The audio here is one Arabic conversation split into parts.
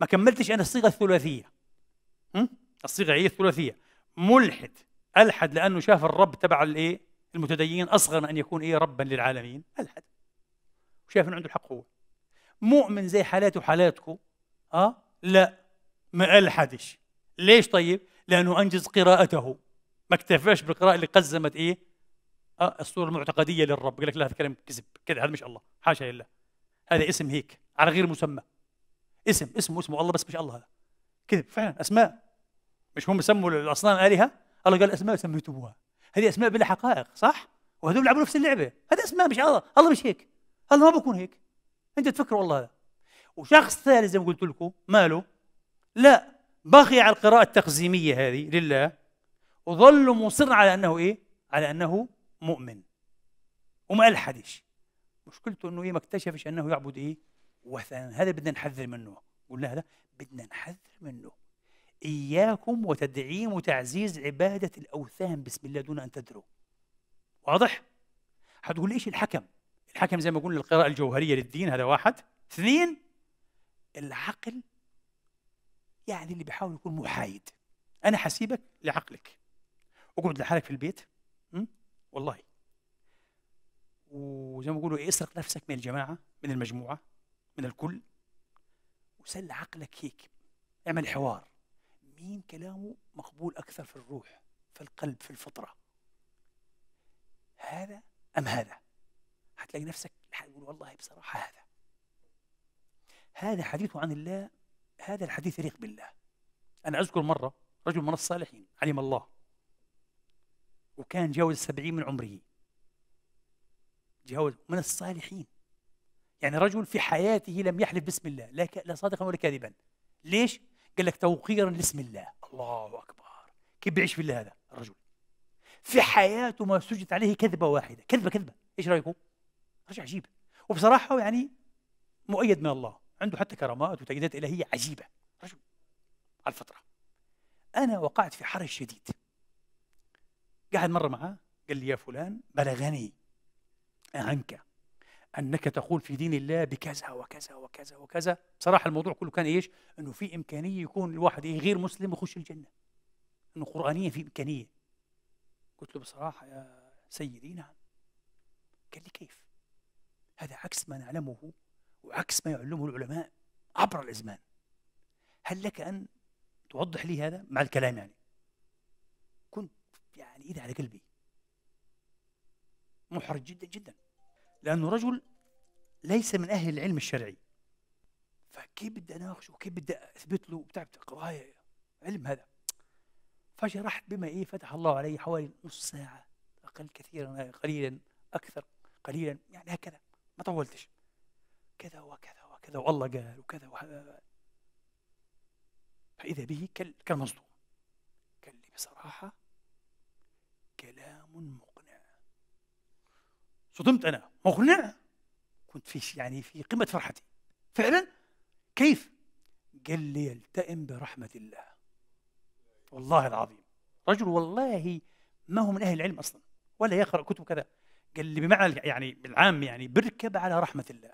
ما كملتش انا الصيغه الثلاثيه م? الصيغه هي الثلاثيه ملحد الحد لانه شاف الرب تبع الايه المتدين اصغر ان يكون ايه ربا للعالمين الحد وشاف انه عنده الحق هو مؤمن زي حالاتي وحالاتكم اه لا ما الحدش ليش طيب لانه انجز قراءته ما اكتفاش بالقراءه اللي قزمت ايه آه الصوره المعتقديه للرب قال لك لا هذا كلام كذب كذا هذا مش الله حاشا لله هذا اسم هيك على غير مسمى اسم اسمه اسمه الله بس مش الله هذا كذب فعلا اسماء مش هم سموا الاصنام الهه الله قال اسماء سميتموها هذه اسماء بلا حقائق صح وهذول لعبوا نفس اللعبه هذا اسماء مش الله الله مش هيك الله ما بكون هيك انت تفكر والله هذا وشخص ثالث زي ما قلت لكم ماله لا بقي على القراءه التقزيميه هذه لله وظل مصر على انه ايه على انه مؤمن وما الحدش مشكلته انه ايه ما اكتشفش انه يعبد ايه وثان هذا بدنا نحذر منه قلنا هذا بدنا نحذر منه إياكم وتدعيم وتعزيز عبادة الأوثان بسم الله دون أن تدروا واضح؟ هتقول إيش الحكم؟ الحكم زي ما قلنا القراءة الجوهرية للدين هذا واحد اثنين العقل يعني اللي بيحاول يكون محايد أنا حسيبك لعقلك اقعد لحالك في البيت م? والله وزي ما بيقولوا اسرق نفسك من الجماعة من المجموعة من الكل وسل عقلك هيك اعمل حوار مين كلامه مقبول أكثر في الروح في القلب في الفطرة هذا أم هذا هتلاقي نفسك حتقول والله بصراحة هذا هذا حديث عن الله هذا الحديث يليق بالله أنا أذكر مرة رجل من الصالحين علم الله وكان جاوز السبعين من عمره جاوز من الصالحين يعني رجل في حياته لم يحلف باسم الله لا, لا صادقا ولا كاذبا ليش؟ قال لك توقيرا لاسم الله الله أكبر كيف بيعيش في الله هذا الرجل في حياته ما سجدت عليه كذبة واحدة كذبة كذبة إيش رأيكم؟ رجل عجيب وبصراحة يعني مؤيد من الله عنده حتى كرامات وتأييدات إلهية عجيبة رجل على الفطره أنا وقعت في حرج شديد قاعد مرة معاه قال لي يا فلان بلغني عنك انك تقول في دين الله بكذا وكذا وكذا وكذا بصراحه الموضوع كله كان ايش انه في امكانيه يكون الواحد إيه غير مسلم يخش الجنه انه قرانيه في امكانيه قلت له بصراحه يا سيدي نعم قال لي كيف هذا عكس ما نعلمه وعكس ما يعلمه العلماء عبر الازمان هل لك ان توضح لي هذا مع الكلام يعني كنت يعني ايدي على قلبي محرج جدا جدا لأنه رجل ليس من أهل العلم الشرعي فكيف بدي أناقشه وكيف بدي أثبت له بتاع قضايا علم هذا فجأة بما إيه فتح الله علي حوالي نص ساعة أقل كثيرا قليلا أكثر قليلا يعني هكذا ما طولتش كذا وكذا وكذا والله قال وكذا فإذا به كالمصدوم قال لي بصراحة كلام صدمت انا مقنع كنت في يعني في قمه فرحتي فعلا كيف قال لي يلتئم برحمه الله والله العظيم رجل والله ما هو من اهل العلم اصلا ولا يقرا كتب كذا قال لي بمعنى يعني بالعام يعني بركب على رحمه الله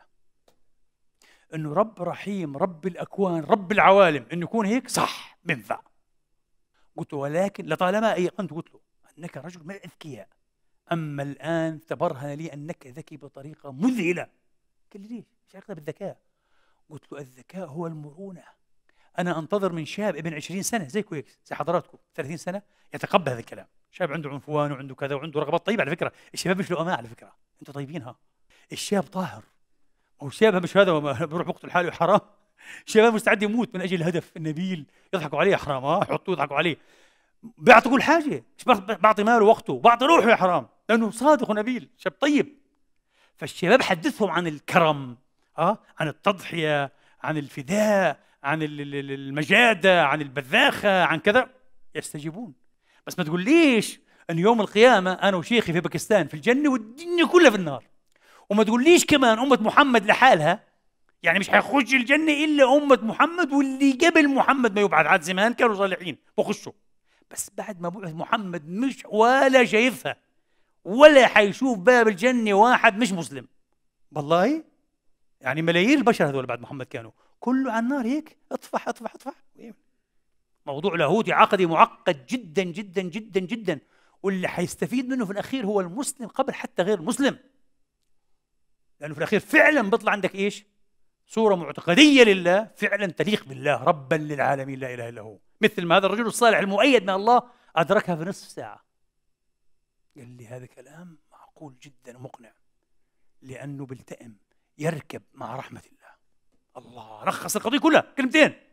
انه رب رحيم رب الاكوان رب العوالم انه يكون هيك صح بينفع قلت له ولكن لطالما ايقنت قلت له انك رجل من الاذكياء أما الآن تبرهن لي أنك ذكي بطريقة مذهلة قال لي ليش؟ إيش علاقتها بالذكاء؟ قلت له الذكاء هو المرونة أنا أنتظر من شاب ابن 20 سنة زي كويكس زي حضراتكم 30 سنة يتقبل هذا الكلام شاب عنده عنفوان وعنده كذا وعنده رغبات طيبة على فكرة الشباب مش لؤماء على فكرة أنتم طيبين ها الشاب طاهر هو الشاب مش هذا بيروح بقتل حاله حرام الشباب مستعد يموت من اجل الهدف النبيل يضحكوا عليه حرام ها آه، يحطوه يضحكوا عليه بيعطي كل حاجه مش بعطي ماله وقته بعطي روحه يا حرام لأنه صادق ونبيل شاب طيب فالشباب حدثهم عن الكرم اه عن التضحية عن الفداء عن المجادة عن البذاخة عن كذا يستجيبون بس ما تقول ليش أن يوم القيامة أنا وشيخي في باكستان في الجنة والدنيا كلها في النار وما تقوليش كمان أمة محمد لحالها يعني مش حيخش الجنة إلا أمة محمد واللي قبل محمد ما يبعث عاد زمان كانوا صالحين بخشوا بس بعد ما بعث محمد مش ولا شايفها ولا حيشوف باب الجنة واحد مش مسلم والله يعني ملايين البشر هذول بعد محمد كانوا كله على النار هيك اطفح اطفح اطفح موضوع لاهوتي عقدي معقد جدا جدا جدا جدا واللي حيستفيد منه في الاخير هو المسلم قبل حتى غير المسلم لانه في الاخير فعلا بيطلع عندك ايش؟ صورة معتقدية لله فعلا تليق بالله ربا للعالمين لا اله الا هو مثل ما هذا الرجل الصالح المؤيد من الله ادركها في نصف ساعة قال لي هذا كلام معقول جدا ومقنع لأنه بيلتئم يركب مع رحمة الله الله رخص القضية كلها كلمتين